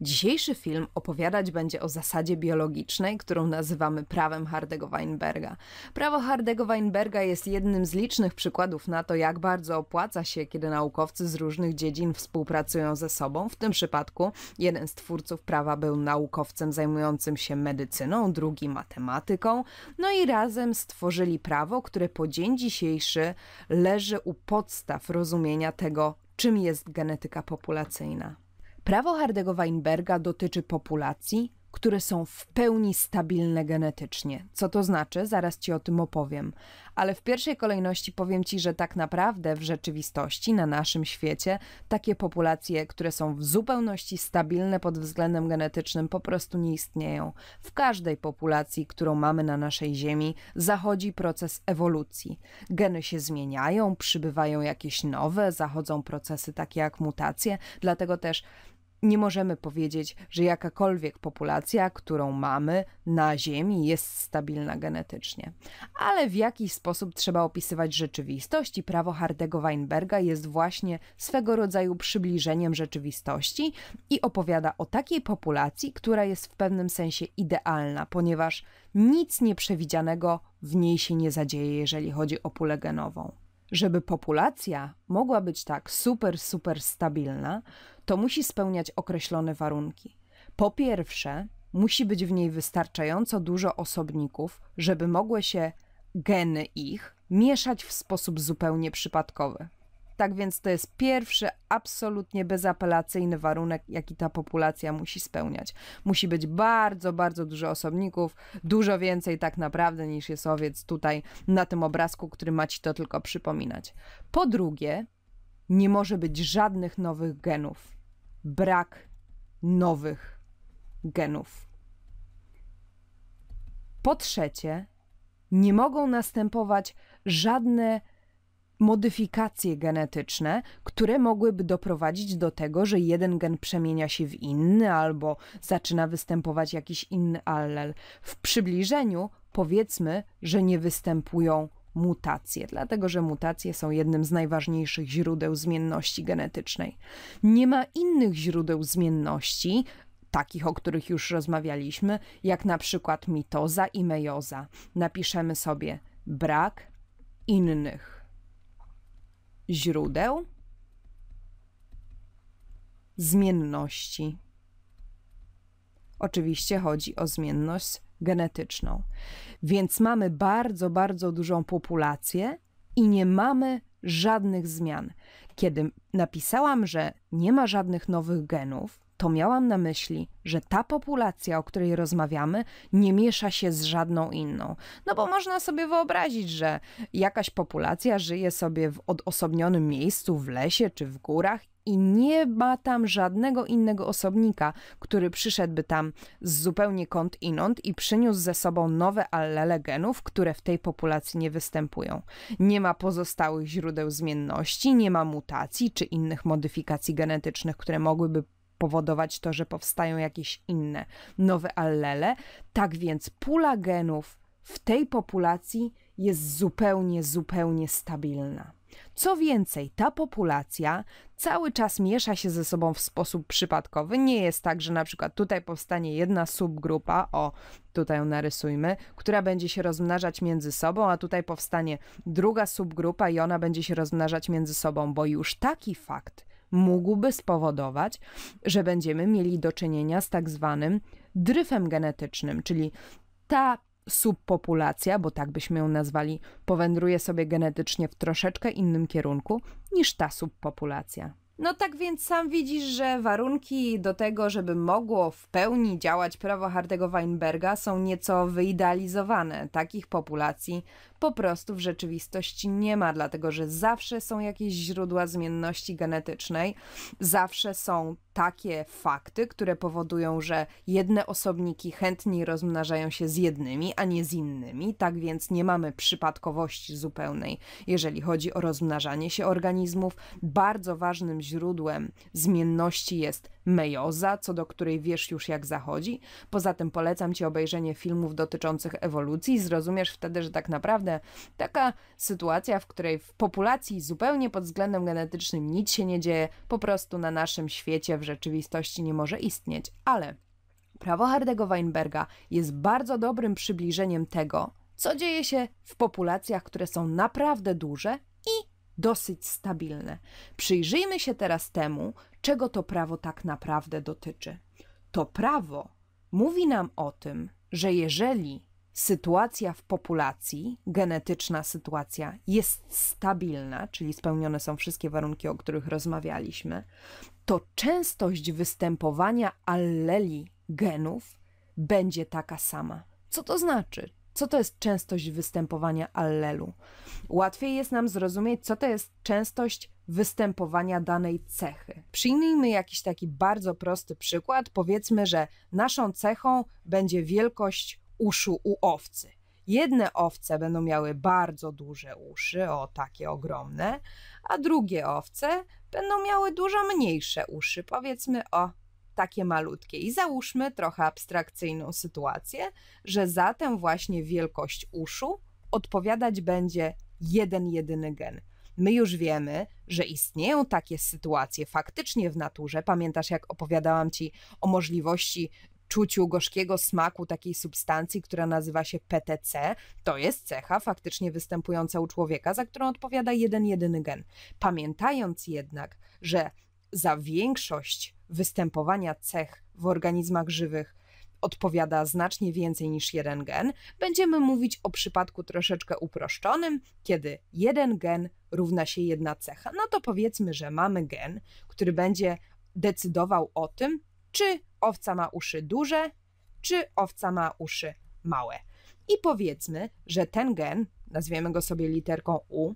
Dzisiejszy film opowiadać będzie o zasadzie biologicznej, którą nazywamy prawem Hardego-Weinberga. Prawo Hardego-Weinberga jest jednym z licznych przykładów na to, jak bardzo opłaca się, kiedy naukowcy z różnych dziedzin współpracują ze sobą. W tym przypadku jeden z twórców prawa był naukowcem zajmującym się medycyną, drugi matematyką, no i razem stworzyli prawo, które po dzień dzisiejszy leży u podstaw rozumienia tego, czym jest genetyka populacyjna. Prawo Hardego-Weinberga dotyczy populacji, które są w pełni stabilne genetycznie. Co to znaczy? Zaraz ci o tym opowiem. Ale w pierwszej kolejności powiem ci, że tak naprawdę w rzeczywistości, na naszym świecie, takie populacje, które są w zupełności stabilne pod względem genetycznym, po prostu nie istnieją. W każdej populacji, którą mamy na naszej Ziemi, zachodzi proces ewolucji. Geny się zmieniają, przybywają jakieś nowe, zachodzą procesy takie jak mutacje, dlatego też nie możemy powiedzieć, że jakakolwiek populacja, którą mamy na Ziemi, jest stabilna genetycznie. Ale w jakiś sposób trzeba opisywać rzeczywistość i prawo Hardego Weinberga jest właśnie swego rodzaju przybliżeniem rzeczywistości i opowiada o takiej populacji, która jest w pewnym sensie idealna, ponieważ nic nieprzewidzianego w niej się nie zadzieje, jeżeli chodzi o pulę genową. Żeby populacja mogła być tak super, super stabilna, to musi spełniać określone warunki. Po pierwsze, musi być w niej wystarczająco dużo osobników, żeby mogły się geny ich mieszać w sposób zupełnie przypadkowy. Tak więc to jest pierwszy, absolutnie bezapelacyjny warunek, jaki ta populacja musi spełniać. Musi być bardzo, bardzo dużo osobników, dużo więcej tak naprawdę niż jest owiec tutaj na tym obrazku, który ma ci to tylko przypominać. Po drugie, nie może być żadnych nowych genów brak nowych genów. Po trzecie, nie mogą następować żadne modyfikacje genetyczne, które mogłyby doprowadzić do tego, że jeden gen przemienia się w inny albo zaczyna występować jakiś inny allel. W przybliżeniu powiedzmy, że nie występują mutacje, dlatego że mutacje są jednym z najważniejszych źródeł zmienności genetycznej. Nie ma innych źródeł zmienności, takich, o których już rozmawialiśmy, jak na przykład mitoza i mejoza. Napiszemy sobie brak innych źródeł zmienności. Oczywiście chodzi o zmienność genetyczną. Więc mamy bardzo, bardzo dużą populację i nie mamy żadnych zmian. Kiedy napisałam, że nie ma żadnych nowych genów, to miałam na myśli, że ta populacja, o której rozmawiamy, nie miesza się z żadną inną. No bo można sobie wyobrazić, że jakaś populacja żyje sobie w odosobnionym miejscu, w lesie czy w górach i nie ma tam żadnego innego osobnika, który przyszedłby tam z zupełnie kąt inąd i przyniósł ze sobą nowe allele genów, które w tej populacji nie występują. Nie ma pozostałych źródeł zmienności, nie ma mutacji czy innych modyfikacji genetycznych, które mogłyby powodować to, że powstają jakieś inne nowe allele. Tak więc pula genów w tej populacji jest zupełnie, zupełnie stabilna. Co więcej, ta populacja cały czas miesza się ze sobą w sposób przypadkowy. Nie jest tak, że na przykład tutaj powstanie jedna subgrupa, o tutaj ją narysujmy, która będzie się rozmnażać między sobą, a tutaj powstanie druga subgrupa i ona będzie się rozmnażać między sobą, bo już taki fakt mógłby spowodować, że będziemy mieli do czynienia z tak zwanym dryfem genetycznym, czyli ta subpopulacja, bo tak byśmy ją nazwali, powędruje sobie genetycznie w troszeczkę innym kierunku niż ta subpopulacja. No tak więc sam widzisz, że warunki do tego, żeby mogło w pełni działać prawo Hardego Weinberga są nieco wyidealizowane. Takich populacji po prostu w rzeczywistości nie ma, dlatego że zawsze są jakieś źródła zmienności genetycznej, zawsze są takie fakty, które powodują, że jedne osobniki chętniej rozmnażają się z jednymi, a nie z innymi, tak więc nie mamy przypadkowości zupełnej, jeżeli chodzi o rozmnażanie się organizmów. Bardzo ważnym źródłem zmienności jest mejoza, co do której wiesz już jak zachodzi. Poza tym polecam ci obejrzenie filmów dotyczących ewolucji i zrozumiesz wtedy, że tak naprawdę taka sytuacja, w której w populacji zupełnie pod względem genetycznym nic się nie dzieje, po prostu na naszym świecie w rzeczywistości nie może istnieć. Ale prawo Hardego Weinberga jest bardzo dobrym przybliżeniem tego, co dzieje się w populacjach, które są naprawdę duże i dosyć stabilne. Przyjrzyjmy się teraz temu, czego to prawo tak naprawdę dotyczy. To prawo mówi nam o tym, że jeżeli sytuacja w populacji, genetyczna sytuacja jest stabilna, czyli spełnione są wszystkie warunki, o których rozmawialiśmy, to częstość występowania alleli genów będzie taka sama. Co to znaczy? co to jest częstość występowania allelu. Łatwiej jest nam zrozumieć, co to jest częstość występowania danej cechy. Przyjmijmy jakiś taki bardzo prosty przykład. Powiedzmy, że naszą cechą będzie wielkość uszu u owcy. Jedne owce będą miały bardzo duże uszy, o takie ogromne, a drugie owce będą miały dużo mniejsze uszy, powiedzmy o takie malutkie. I załóżmy trochę abstrakcyjną sytuację, że za tę właśnie wielkość uszu odpowiadać będzie jeden jedyny gen. My już wiemy, że istnieją takie sytuacje faktycznie w naturze. Pamiętasz, jak opowiadałam ci o możliwości czuciu gorzkiego smaku takiej substancji, która nazywa się PTC, to jest cecha faktycznie występująca u człowieka, za którą odpowiada jeden jedyny gen. Pamiętając jednak, że za większość występowania cech w organizmach żywych odpowiada znacznie więcej niż jeden gen, będziemy mówić o przypadku troszeczkę uproszczonym, kiedy jeden gen równa się jedna cecha. No to powiedzmy, że mamy gen, który będzie decydował o tym, czy owca ma uszy duże, czy owca ma uszy małe. I powiedzmy, że ten gen, nazwiemy go sobie literką U,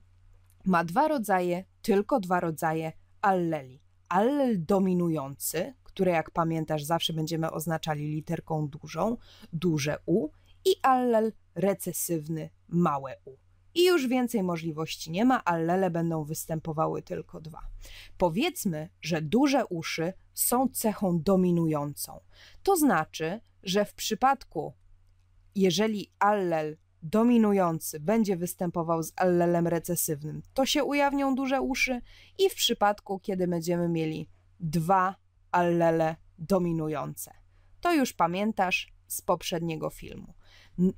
ma dwa rodzaje, tylko dwa rodzaje alleli allel dominujący, które jak pamiętasz zawsze będziemy oznaczali literką dużą, duże U i allel recesywny, małe U. I już więcej możliwości nie ma, allele będą występowały tylko dwa. Powiedzmy, że duże uszy są cechą dominującą. To znaczy, że w przypadku, jeżeli allel dominujący będzie występował z allelem recesywnym, to się ujawnią duże uszy i w przypadku, kiedy będziemy mieli dwa allele dominujące. To już pamiętasz z poprzedniego filmu.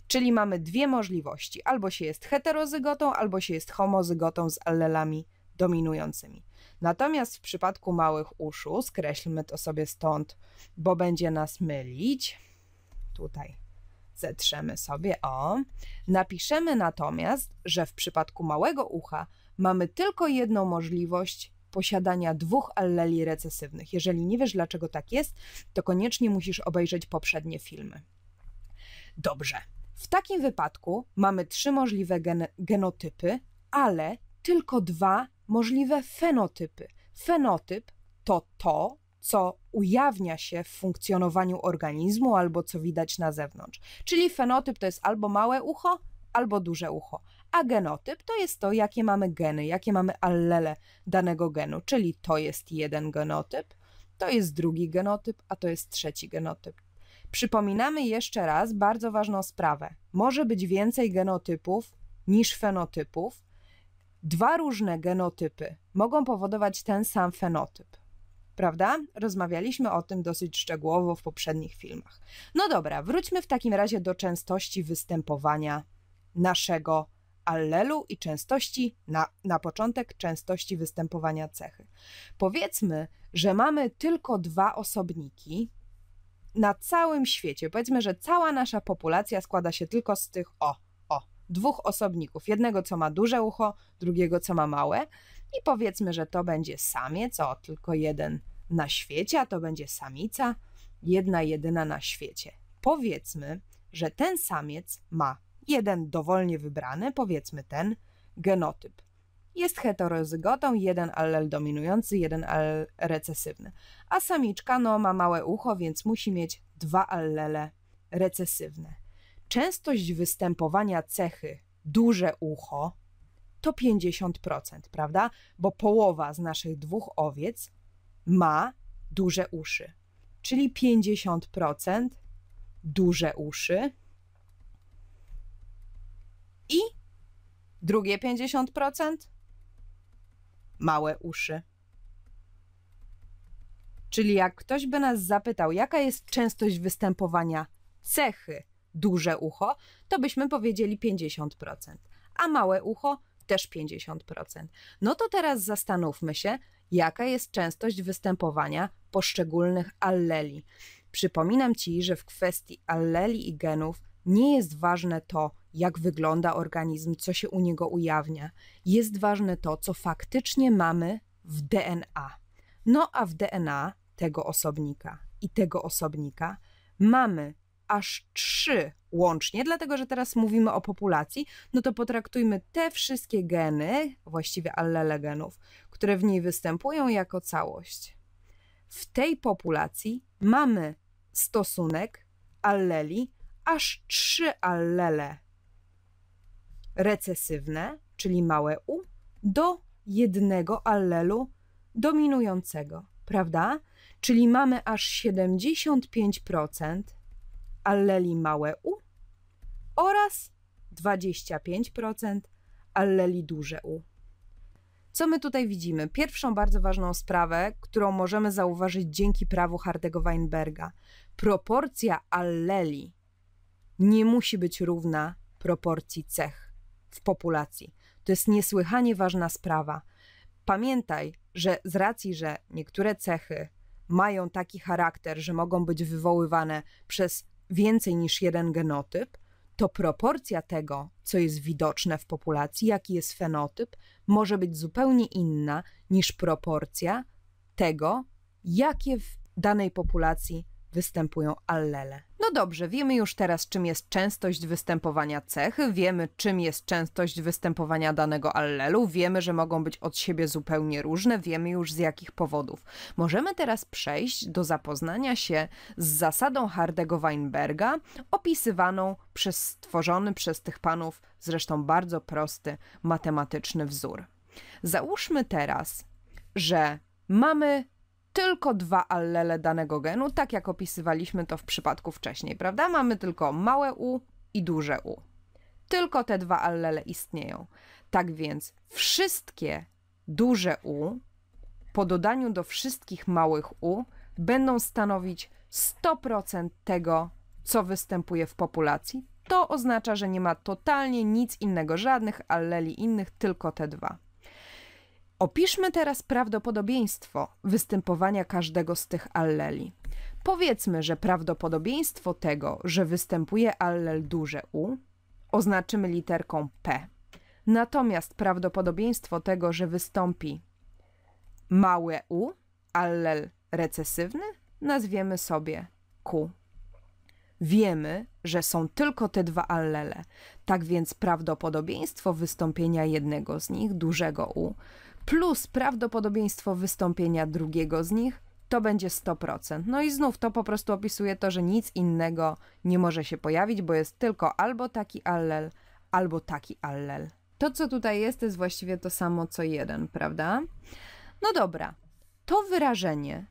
Czyli mamy dwie możliwości: albo się jest heterozygotą, albo się jest homozygotą z allelami dominującymi. Natomiast w przypadku małych uszu, skreślmy to sobie stąd, bo będzie nas mylić. Tutaj zetrzemy sobie o. Napiszemy natomiast, że w przypadku małego ucha mamy tylko jedną możliwość posiadania dwóch alleli recesywnych. Jeżeli nie wiesz, dlaczego tak jest, to koniecznie musisz obejrzeć poprzednie filmy. Dobrze. W takim wypadku mamy trzy możliwe gen genotypy, ale tylko dwa możliwe fenotypy. Fenotyp to to, co ujawnia się w funkcjonowaniu organizmu albo co widać na zewnątrz. Czyli fenotyp to jest albo małe ucho, albo duże ucho. A genotyp to jest to, jakie mamy geny, jakie mamy allele danego genu, czyli to jest jeden genotyp, to jest drugi genotyp, a to jest trzeci genotyp. Przypominamy jeszcze raz bardzo ważną sprawę. Może być więcej genotypów niż fenotypów. Dwa różne genotypy mogą powodować ten sam fenotyp. Prawda? Rozmawialiśmy o tym dosyć szczegółowo w poprzednich filmach. No dobra, wróćmy w takim razie do częstości występowania naszego allelu i częstości, na, na początek częstości występowania cechy. Powiedzmy, że mamy tylko dwa osobniki na całym świecie. Powiedzmy, że cała nasza populacja składa się tylko z tych o, o, dwóch osobników. Jednego, co ma duże ucho, drugiego, co ma małe. I powiedzmy, że to będzie samiec, o tylko jeden na świecie, a to będzie samica, jedna jedyna na świecie. Powiedzmy, że ten samiec ma jeden dowolnie wybrany, powiedzmy ten, genotyp. Jest heterozygotą, jeden allel dominujący, jeden allel recesywny. A samiczka no, ma małe ucho, więc musi mieć dwa allele recesywne. Częstość występowania cechy duże ucho to 50%, prawda? Bo połowa z naszych dwóch owiec ma duże uszy. Czyli 50% duże uszy i drugie 50% małe uszy. Czyli jak ktoś by nas zapytał, jaka jest częstość występowania cechy duże ucho, to byśmy powiedzieli 50%, a małe ucho też 50%. No to teraz zastanówmy się, jaka jest częstość występowania poszczególnych alleli. Przypominam Ci, że w kwestii alleli i genów nie jest ważne to, jak wygląda organizm, co się u niego ujawnia. Jest ważne to, co faktycznie mamy w DNA. No a w DNA tego osobnika i tego osobnika mamy aż trzy łącznie, dlatego że teraz mówimy o populacji, no to potraktujmy te wszystkie geny, właściwie allele genów, które w niej występują jako całość. W tej populacji mamy stosunek alleli, aż trzy allele recesywne, czyli małe u, do jednego allelu dominującego, prawda? Czyli mamy aż 75% alleli małe u oraz 25% alleli duże u. Co my tutaj widzimy? Pierwszą bardzo ważną sprawę, którą możemy zauważyć dzięki prawu Hardego-Weinberga. Proporcja alleli nie musi być równa proporcji cech w populacji. To jest niesłychanie ważna sprawa. Pamiętaj, że z racji, że niektóre cechy mają taki charakter, że mogą być wywoływane przez więcej niż jeden genotyp, to proporcja tego, co jest widoczne w populacji, jaki jest fenotyp, może być zupełnie inna niż proporcja tego, jakie w danej populacji występują allele. No dobrze, wiemy już teraz, czym jest częstość występowania cechy, wiemy, czym jest częstość występowania danego allelu, wiemy, że mogą być od siebie zupełnie różne, wiemy już z jakich powodów. Możemy teraz przejść do zapoznania się z zasadą Hardego-Weinberga, opisywaną przez stworzony przez tych panów zresztą bardzo prosty matematyczny wzór. Załóżmy teraz, że mamy tylko dwa allele danego genu, tak jak opisywaliśmy to w przypadku wcześniej, prawda? Mamy tylko małe u i duże u. Tylko te dwa allele istnieją. Tak więc wszystkie duże u po dodaniu do wszystkich małych u będą stanowić 100% tego, co występuje w populacji. To oznacza, że nie ma totalnie nic innego, żadnych alleli innych, tylko te dwa. Opiszmy teraz prawdopodobieństwo występowania każdego z tych alleli. Powiedzmy, że prawdopodobieństwo tego, że występuje allel duże U, oznaczymy literką P. Natomiast prawdopodobieństwo tego, że wystąpi małe u, allel recesywny, nazwiemy sobie Q. Wiemy, że są tylko te dwa allele, tak więc prawdopodobieństwo wystąpienia jednego z nich, dużego U, plus prawdopodobieństwo wystąpienia drugiego z nich, to będzie 100%. No i znów to po prostu opisuje to, że nic innego nie może się pojawić, bo jest tylko albo taki allel, albo taki allel. To, co tutaj jest, jest właściwie to samo co jeden, prawda? No dobra, to wyrażenie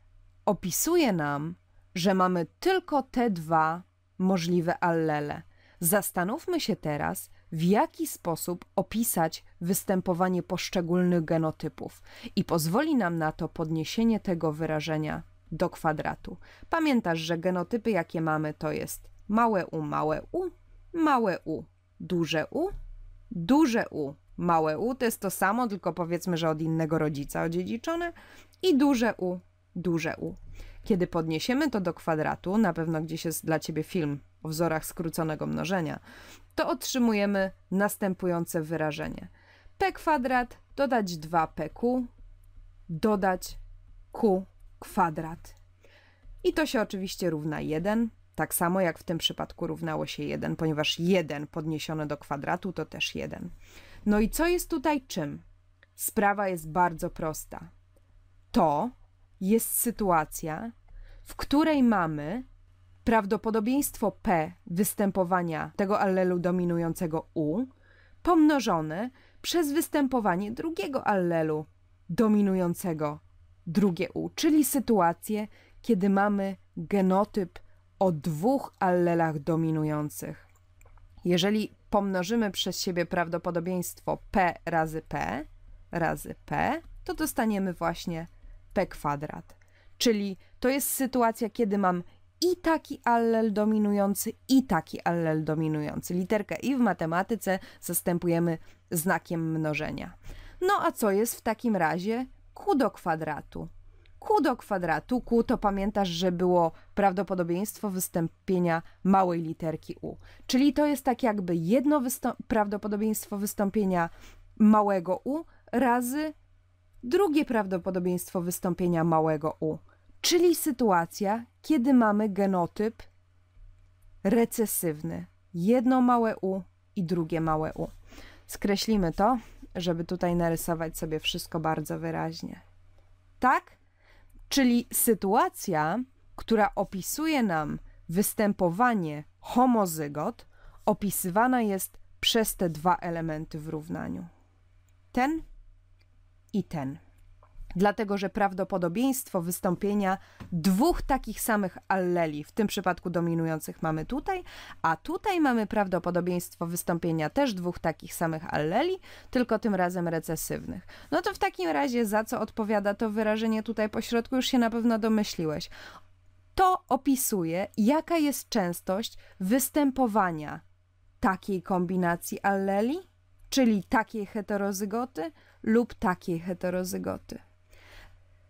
opisuje nam, że mamy tylko te dwa możliwe allele. Zastanówmy się teraz, w jaki sposób opisać występowanie poszczególnych genotypów i pozwoli nam na to podniesienie tego wyrażenia do kwadratu. Pamiętasz, że genotypy, jakie mamy, to jest małe u, małe u, małe u, duże u, duże u, małe u to jest to samo, tylko powiedzmy, że od innego rodzica odziedziczone i duże u, duże u. Kiedy podniesiemy to do kwadratu, na pewno gdzieś jest dla ciebie film o wzorach skróconego mnożenia, to otrzymujemy następujące wyrażenie. p kwadrat dodać 2pq dodać q kwadrat. I to się oczywiście równa 1, tak samo jak w tym przypadku równało się 1, ponieważ 1 podniesione do kwadratu to też 1. No i co jest tutaj czym? Sprawa jest bardzo prosta. To jest sytuacja, w której mamy prawdopodobieństwo P występowania tego allelu dominującego U pomnożone przez występowanie drugiego allelu dominującego drugie U, czyli sytuację, kiedy mamy genotyp o dwóch allelach dominujących. Jeżeli pomnożymy przez siebie prawdopodobieństwo P razy P razy P, to dostaniemy właśnie P kwadrat. Czyli to jest sytuacja, kiedy mam i taki allel dominujący, i taki allel dominujący. Literkę i w matematyce zastępujemy znakiem mnożenia. No a co jest w takim razie q do kwadratu? q do kwadratu, q to pamiętasz, że było prawdopodobieństwo wystąpienia małej literki u. Czyli to jest tak jakby jedno wystą prawdopodobieństwo wystąpienia małego u razy drugie prawdopodobieństwo wystąpienia małego u czyli sytuacja, kiedy mamy genotyp recesywny. Jedno małe u i drugie małe u. Skreślimy to, żeby tutaj narysować sobie wszystko bardzo wyraźnie. Tak? Czyli sytuacja, która opisuje nam występowanie homozygot, opisywana jest przez te dwa elementy w równaniu. Ten i ten dlatego że prawdopodobieństwo wystąpienia dwóch takich samych alleli, w tym przypadku dominujących mamy tutaj, a tutaj mamy prawdopodobieństwo wystąpienia też dwóch takich samych alleli, tylko tym razem recesywnych. No to w takim razie za co odpowiada to wyrażenie tutaj pośrodku, już się na pewno domyśliłeś. To opisuje, jaka jest częstość występowania takiej kombinacji alleli, czyli takiej heterozygoty lub takiej heterozygoty.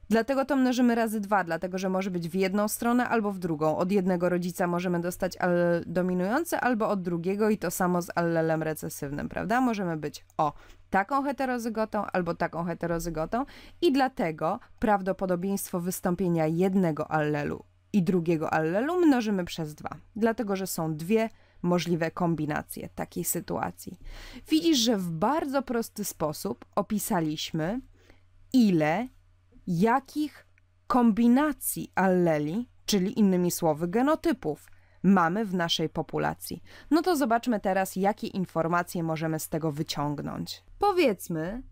Dlatego to mnożymy razy dwa, dlatego że może być w jedną stronę albo w drugą. Od jednego rodzica możemy dostać al dominujący albo od drugiego i to samo z allelem recesywnym, prawda? Możemy być o taką heterozygotą albo taką heterozygotą i dlatego prawdopodobieństwo wystąpienia jednego allelu i drugiego allelu mnożymy przez dwa, dlatego że są dwie możliwe kombinacje takiej sytuacji. Widzisz, że w bardzo prosty sposób opisaliśmy ile jakich kombinacji alleli, czyli innymi słowy genotypów, mamy w naszej populacji. No to zobaczmy teraz, jakie informacje możemy z tego wyciągnąć. Powiedzmy,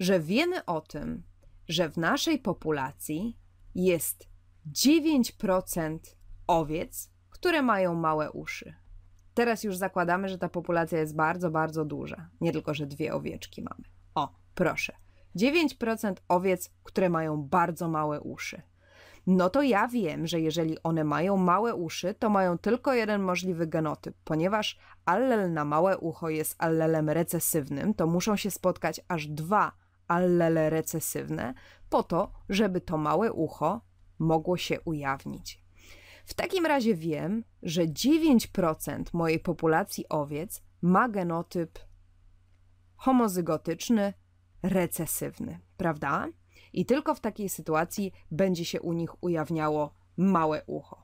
że wiemy o tym, że w naszej populacji jest 9% owiec, które mają małe uszy. Teraz już zakładamy, że ta populacja jest bardzo, bardzo duża. Nie tylko, że dwie owieczki mamy. O, proszę. 9% owiec, które mają bardzo małe uszy. No to ja wiem, że jeżeli one mają małe uszy, to mają tylko jeden możliwy genotyp, ponieważ allel na małe ucho jest allelem recesywnym, to muszą się spotkać aż dwa allele recesywne po to, żeby to małe ucho mogło się ujawnić. W takim razie wiem, że 9% mojej populacji owiec ma genotyp homozygotyczny recesywny, prawda? I tylko w takiej sytuacji będzie się u nich ujawniało małe ucho.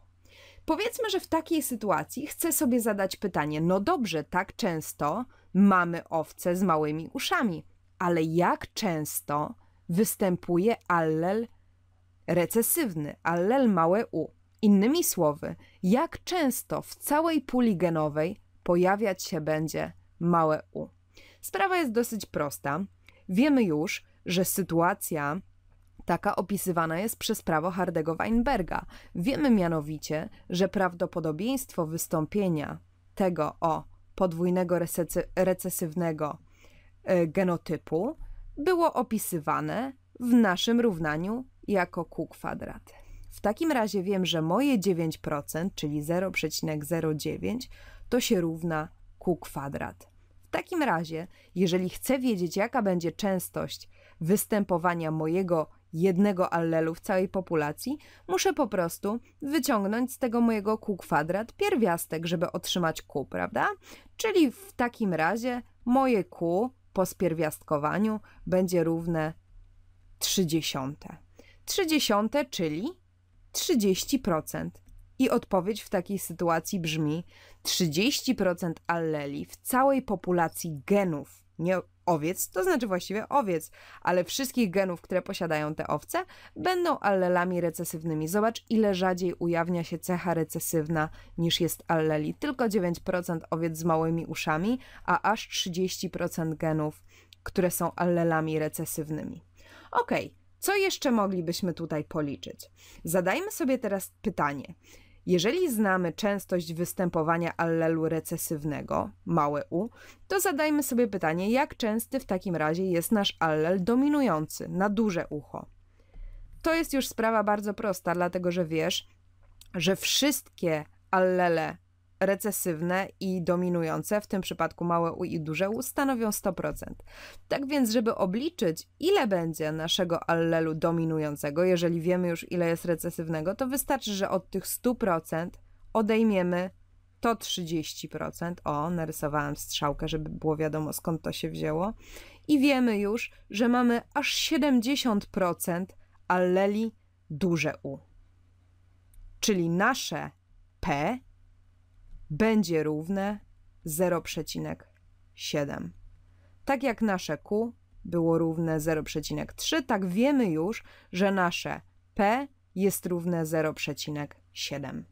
Powiedzmy, że w takiej sytuacji chcę sobie zadać pytanie: no dobrze, tak często mamy owce z małymi uszami, ale jak często występuje allel recesywny, allel małe u? Innymi słowy, jak często w całej puli genowej pojawiać się będzie małe u? Sprawa jest dosyć prosta. Wiemy już, że sytuacja taka opisywana jest przez prawo Hardego-Weinberga. Wiemy mianowicie, że prawdopodobieństwo wystąpienia tego o podwójnego recesywnego e, genotypu było opisywane w naszym równaniu jako Q kwadrat. W takim razie wiem, że moje 9%, czyli 0,09, to się równa Q kwadrat takim razie, jeżeli chcę wiedzieć, jaka będzie częstość występowania mojego jednego allelu w całej populacji, muszę po prostu wyciągnąć z tego mojego Q kwadrat pierwiastek, żeby otrzymać Q, prawda? Czyli w takim razie moje Q po spierwiastkowaniu będzie równe 30. 30, czyli 30%. I odpowiedź w takiej sytuacji brzmi: 30% alleli w całej populacji genów, nie owiec, to znaczy właściwie owiec, ale wszystkich genów, które posiadają te owce, będą allelami recesywnymi. Zobacz, ile rzadziej ujawnia się cecha recesywna niż jest alleli. Tylko 9% owiec z małymi uszami, a aż 30% genów, które są allelami recesywnymi. Okej. Okay. Co jeszcze moglibyśmy tutaj policzyć? Zadajmy sobie teraz pytanie: jeżeli znamy częstość występowania allelu recesywnego, małe u, to zadajmy sobie pytanie, jak częsty w takim razie jest nasz allel dominujący na duże ucho. To jest już sprawa bardzo prosta, dlatego że wiesz, że wszystkie allele recesywne i dominujące, w tym przypadku małe U i duże U, stanowią 100%. Tak więc, żeby obliczyć, ile będzie naszego allelu dominującego, jeżeli wiemy już, ile jest recesywnego, to wystarczy, że od tych 100% odejmiemy to 30%. O, narysowałam strzałkę, żeby było wiadomo, skąd to się wzięło. I wiemy już, że mamy aż 70% alleli duże U. Czyli nasze P będzie równe 0,7. Tak jak nasze Q było równe 0,3, tak wiemy już, że nasze P jest równe 0,7.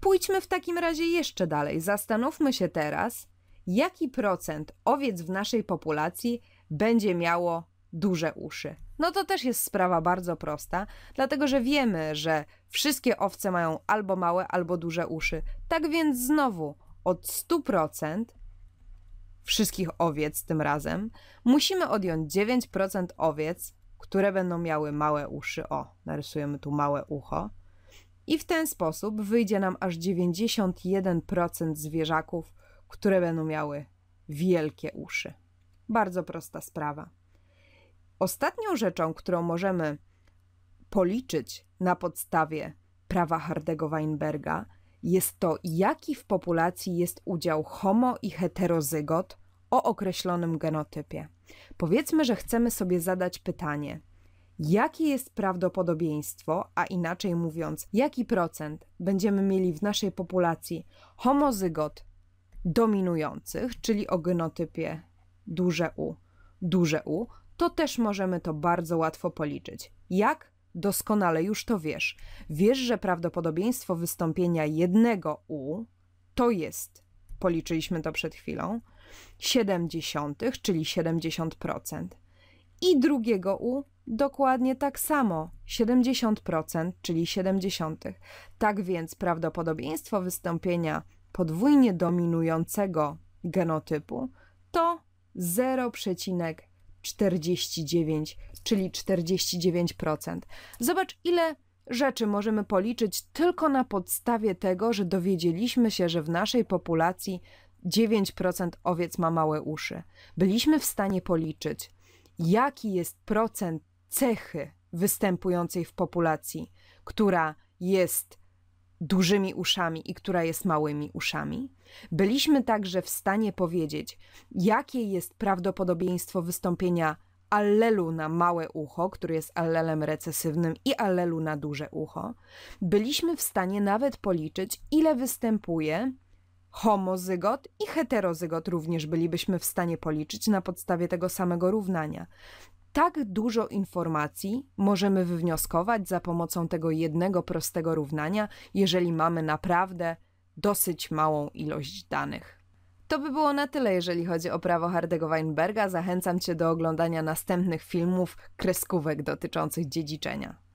Pójdźmy w takim razie jeszcze dalej. Zastanówmy się teraz, jaki procent owiec w naszej populacji będzie miało duże uszy. No to też jest sprawa bardzo prosta, dlatego że wiemy, że wszystkie owce mają albo małe, albo duże uszy. Tak więc znowu od 100% wszystkich owiec tym razem musimy odjąć 9% owiec, które będą miały małe uszy. O, narysujemy tu małe ucho. I w ten sposób wyjdzie nam aż 91% zwierzaków, które będą miały wielkie uszy. Bardzo prosta sprawa. Ostatnią rzeczą, którą możemy policzyć na podstawie prawa Hardego Weinberga, jest to, jaki w populacji jest udział homo i heterozygot o określonym genotypie. Powiedzmy, że chcemy sobie zadać pytanie, jakie jest prawdopodobieństwo, a inaczej mówiąc, jaki procent będziemy mieli w naszej populacji homozygot dominujących, czyli o genotypie duże U, duże U, to też możemy to bardzo łatwo policzyć. Jak? Doskonale już to wiesz. Wiesz, że prawdopodobieństwo wystąpienia jednego U to jest, policzyliśmy to przed chwilą, 70, czyli 70%. I drugiego U dokładnie tak samo, 70%, czyli 70. Tak więc prawdopodobieństwo wystąpienia podwójnie dominującego genotypu to 0,7%. 49, czyli 49%. Zobacz, ile rzeczy możemy policzyć tylko na podstawie tego, że dowiedzieliśmy się, że w naszej populacji 9% owiec ma małe uszy. Byliśmy w stanie policzyć, jaki jest procent cechy występującej w populacji, która jest dużymi uszami i która jest małymi uszami. Byliśmy także w stanie powiedzieć, jakie jest prawdopodobieństwo wystąpienia allelu na małe ucho, który jest allelem recesywnym, i allelu na duże ucho. Byliśmy w stanie nawet policzyć, ile występuje homozygot i heterozygot również bylibyśmy w stanie policzyć na podstawie tego samego równania. Tak dużo informacji możemy wywnioskować za pomocą tego jednego prostego równania, jeżeli mamy naprawdę dosyć małą ilość danych. To by było na tyle, jeżeli chodzi o prawo Hardego Weinberga. Zachęcam Cię do oglądania następnych filmów, kreskówek dotyczących dziedziczenia.